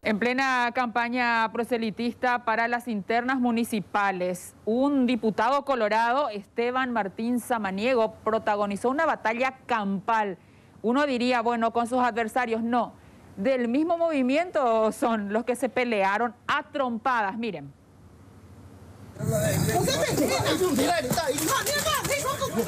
En plena campaña proselitista para las internas municipales, un diputado colorado, Esteban Martín Samaniego, protagonizó una batalla campal. Uno diría, bueno, con sus adversarios, no. Del mismo movimiento son los que se pelearon a trompadas, miren.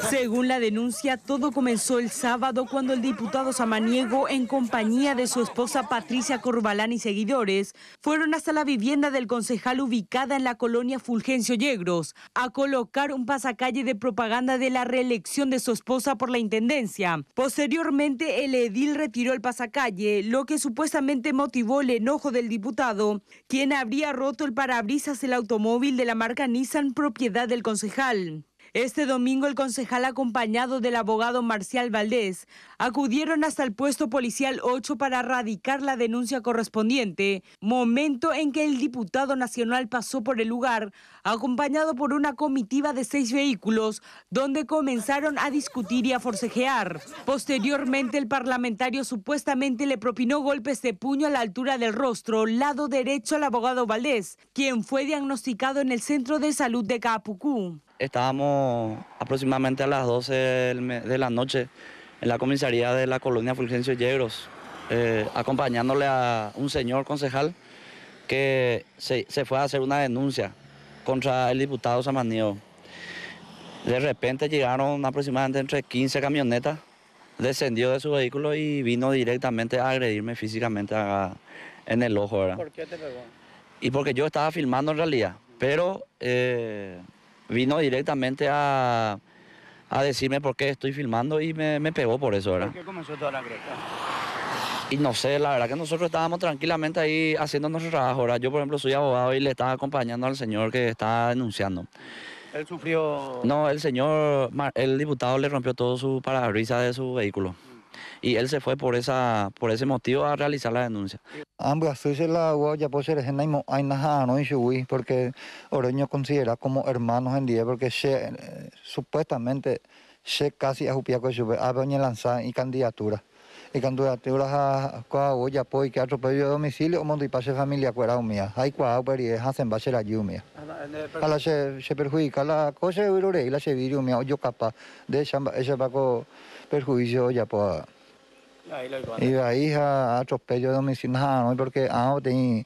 Según la denuncia, todo comenzó el sábado cuando el diputado Samaniego, en compañía de su esposa Patricia Corbalán y seguidores, fueron hasta la vivienda del concejal ubicada en la colonia Fulgencio Yegros a colocar un pasacalle de propaganda de la reelección de su esposa por la intendencia. Posteriormente, el edil retiró el pasacalle, lo que supuestamente motivó el enojo del diputado, quien habría roto el parabrisas del automóvil de la marca Nissan propiedad del concejal. Este domingo el concejal acompañado del abogado Marcial Valdés acudieron hasta el puesto policial 8 para radicar la denuncia correspondiente, momento en que el diputado nacional pasó por el lugar acompañado por una comitiva de seis vehículos donde comenzaron a discutir y a forcejear. Posteriormente el parlamentario supuestamente le propinó golpes de puño a la altura del rostro, lado derecho al abogado Valdés, quien fue diagnosticado en el centro de salud de Capucú estábamos aproximadamente a las 12 de la noche en la comisaría de la colonia Fulgencio Yegros, eh, acompañándole a un señor concejal que se, fue a hacer una denuncia contra el diputado Samaniego. De repente llegaron aproximadamente entre 15 camionetas, descendió de su vehículo y vino directamente a agredirme físicamente en el ojo. ¿Por qué te pegó? Y porque yo estaba filmando en realidad, pero... Eh, vino directamente a, decirme por qué estoy filmando y me, pegó por eso, ¿Por qué comenzó toda la greca? Y no sé, la verdad que nosotros estábamos tranquilamente ahí haciendo nuestro trabajo, Yo, por ejemplo, soy abogado y le estaba acompañando al señor que estaba denunciando. ¿Él sufrió...? No, el señor, el diputado le rompió todo su parabrisas de su vehículo y él se fue por, esa, por ese motivo a realizar la denuncia. la Porque Oroño considera como hermanos en día, porque se, eh, supuestamente se casi a Jupiaco y a lanzar y candidatura y a ha kuahagu yapo que atropello de domicilio y familia un hay omondipache familiakuéra umia la lluvia a ala che perjudica la y la cheviri umia ojokapa paco perjuicio ojapoa y ahí ha atropello de domicilio no porque ã otei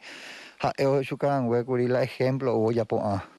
ha'e ochukaranguékuri la ejemplo ah